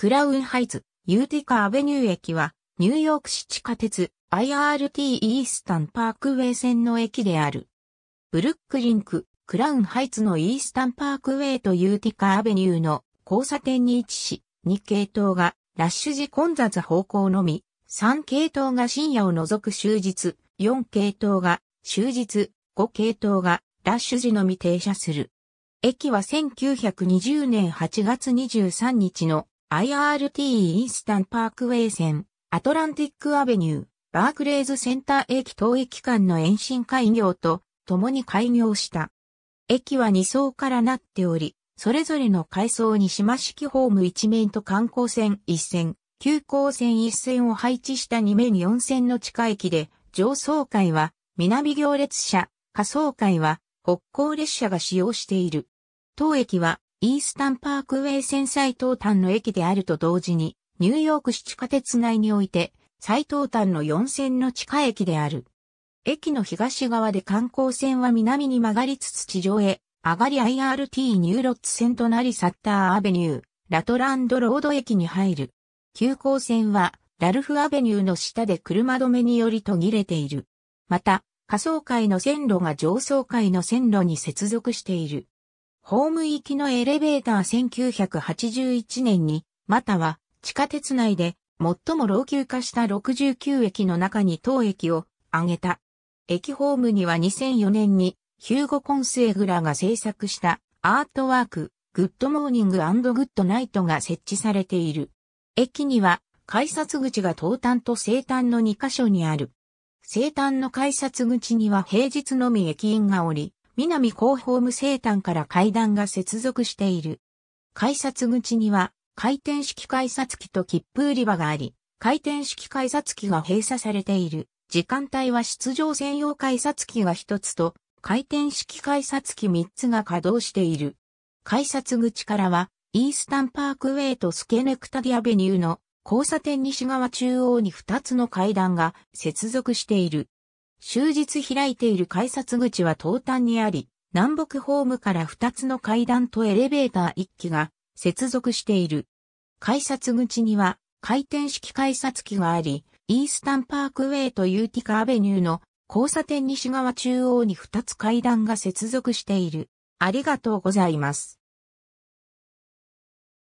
クラウンハイツ、ユーティカアベニュー駅は、ニューヨーク市地下鉄 IRT イースタンパークウェイ線の駅である。ブルックリンク、クラウンハイツのイースタンパークウェイとユーティカアベニューの交差点に位置し、2系統がラッシュ時混雑方向のみ、3系統が深夜を除く終日、4系統が終日、5系統がラッシュ時のみ停車する。駅は1920年8月23日の IRT インスタンパークウェイ線、アトランティックアベニュー、バークレーズセンター駅等駅間の延伸開業と共に開業した。駅は2層からなっており、それぞれの階層に島式ホーム1面と観光線1線、急行線1線を配置した2面4線の地下駅で、上層階は南行列車、下層階は北高列車が使用している。当駅はイースタンパークウェイ線最東端の駅であると同時に、ニューヨーク市地下鉄内において、最東端の4線の地下駅である。駅の東側で観光船は南に曲がりつつ地上へ、上がり IRT ニューロッツ線となりサッターアベニュー、ラトランドロード駅に入る。急行線は、ラルフアベニューの下で車止めにより途切れている。また、下層階の線路が上層階の線路に接続している。ホーム行きのエレベーター1981年に、または地下鉄内で最も老朽化した69駅の中に当駅を挙げた。駅ホームには2004年にヒューゴ・コンセエグラが制作したアートワーク、グッドモーニンググッドナイトが設置されている。駅には改札口が東端と西端の2カ所にある。西端の改札口には平日のみ駅員がおり、南広報無生端から階段が接続している。改札口には、回転式改札機と切符売り場があり、回転式改札機が閉鎖されている。時間帯は出場専用改札機が1つと、回転式改札機3つが稼働している。改札口からは、イースタンパークウェイとスケネクタディアベニューの交差点西側中央に2つの階段が接続している。終日開いている改札口は東端にあり、南北ホームから2つの階段とエレベーター1機が接続している。改札口には回転式改札機があり、イースタンパークウェイとユーティカアベニューの交差点西側中央に2つ階段が接続している。ありがとうございます。